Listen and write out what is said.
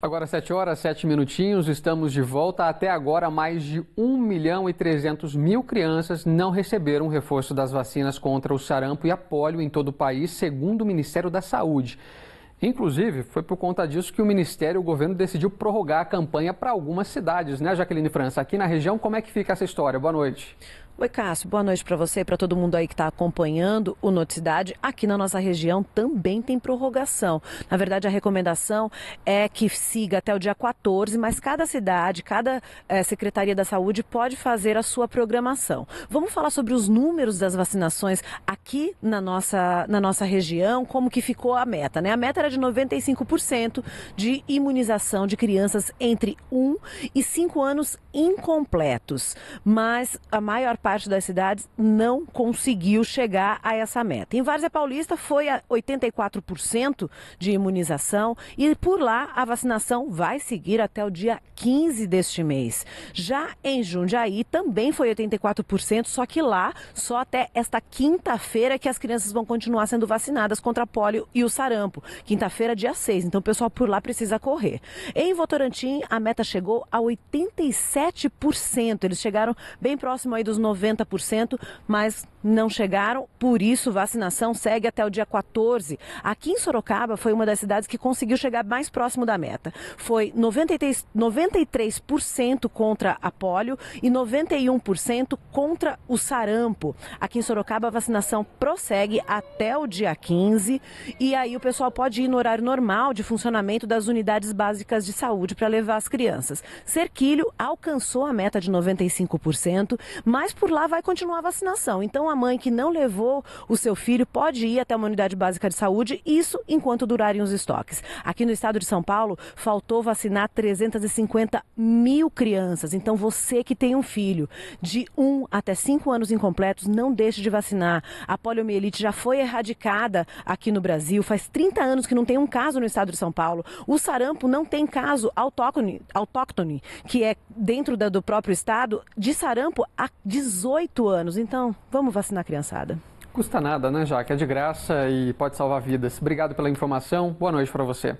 Agora 7 horas, 7 minutinhos, estamos de volta. Até agora, mais de 1 milhão e 300 mil crianças não receberam reforço das vacinas contra o sarampo e a polio em todo o país, segundo o Ministério da Saúde. Inclusive, foi por conta disso que o Ministério e o governo decidiu prorrogar a campanha para algumas cidades, né, Jaqueline França? Aqui na região, como é que fica essa história? Boa noite. Oi, Cássio. Boa noite para você e para todo mundo aí que está acompanhando o Noticidade. Aqui na nossa região também tem prorrogação. Na verdade, a recomendação é que siga até o dia 14, mas cada cidade, cada é, Secretaria da Saúde pode fazer a sua programação. Vamos falar sobre os números das vacinações aqui na nossa, na nossa região, como que ficou a meta, né? A meta era de 95% de imunização de crianças entre 1 e 5 anos incompletos. Mas a maior parte das cidades não conseguiu chegar a essa meta. Em Várzea Paulista foi a 84% de imunização e por lá a vacinação vai seguir até o dia 15 deste mês. Já em Jundiaí também foi 84%, só que lá só até esta quinta-feira que as crianças vão continuar sendo vacinadas contra a polio e o sarampo quinta-feira, dia 6. Então o pessoal por lá precisa correr. Em Votorantim, a meta chegou a 87%. Eles chegaram bem próximo aí dos 90%, mas não chegaram. Por isso, vacinação segue até o dia 14. Aqui em Sorocaba foi uma das cidades que conseguiu chegar mais próximo da meta. Foi 93%, 93 contra a polio e 91% contra o sarampo. Aqui em Sorocaba, a vacinação prossegue até o dia 15. E aí o pessoal pode ir no horário normal de funcionamento das unidades básicas de saúde para levar as crianças. Serquilho alcançou a meta de 95%, mas por lá vai continuar a vacinação. Então a mãe que não levou o seu filho pode ir até uma unidade básica de saúde, isso enquanto durarem os estoques. Aqui no estado de São Paulo, faltou vacinar 350 mil crianças. Então você que tem um filho de 1 até 5 anos incompletos, não deixe de vacinar. A poliomielite já foi erradicada aqui no Brasil. Faz 30 anos que não tem um caso no estado de São Paulo. O sarampo não tem caso autóctone, autóctone que é dentro da, do próprio estado, de sarampo há 18 anos. Então, vamos vacinar a criançada. Custa nada, né, Jaque? É de graça e pode salvar vidas. Obrigado pela informação. Boa noite para você.